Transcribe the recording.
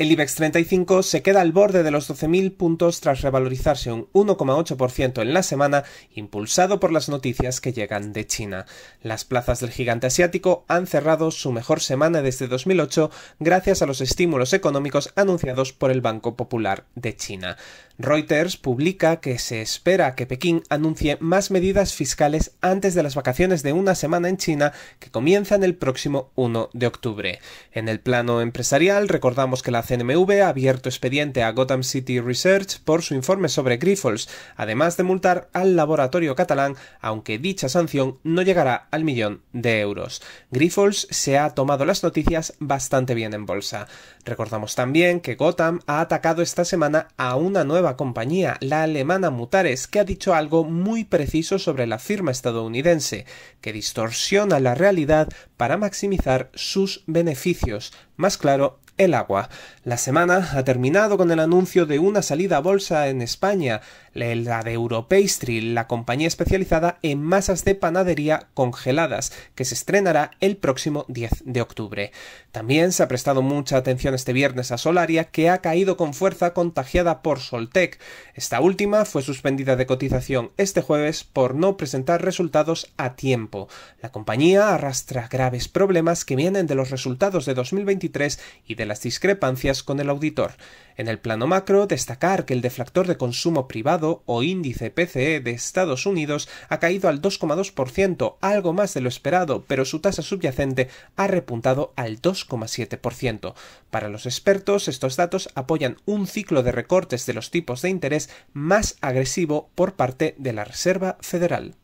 El IBEX 35 se queda al borde de los 12.000 puntos tras revalorizarse un 1,8% en la semana, impulsado por las noticias que llegan de China. Las plazas del gigante asiático han cerrado su mejor semana desde 2008 gracias a los estímulos económicos anunciados por el Banco Popular de China. Reuters publica que se espera que Pekín anuncie más medidas fiscales antes de las vacaciones de una semana en China que comienzan el próximo 1 de octubre. En el plano empresarial recordamos que la CNMV ha abierto expediente a Gotham City Research por su informe sobre Grifols, además de multar al laboratorio catalán, aunque dicha sanción no llegará al millón de euros. Grifols se ha tomado las noticias bastante bien en bolsa. Recordamos también que Gotham ha atacado esta semana a una nueva compañía, la alemana Mutares, que ha dicho algo muy preciso sobre la firma estadounidense, que distorsiona la realidad para maximizar sus beneficios. Más claro, el agua. La semana ha terminado con el anuncio de una salida a bolsa en España, la de Europastry, la compañía especializada en masas de panadería congeladas, que se estrenará el próximo 10 de octubre. También se ha prestado mucha atención este viernes a Solaria, que ha caído con fuerza contagiada por Soltec. Esta última fue suspendida de cotización este jueves por no presentar resultados a tiempo. La compañía arrastra graves problemas que vienen de los resultados de 2023 y de las discrepancias con el auditor. En el plano macro, destacar que el deflactor de consumo privado o índice PCE de Estados Unidos ha caído al 2,2%, algo más de lo esperado, pero su tasa subyacente ha repuntado al 2,7%. Para los expertos, estos datos apoyan un ciclo de recortes de los tipos de interés más agresivo por parte de la Reserva Federal.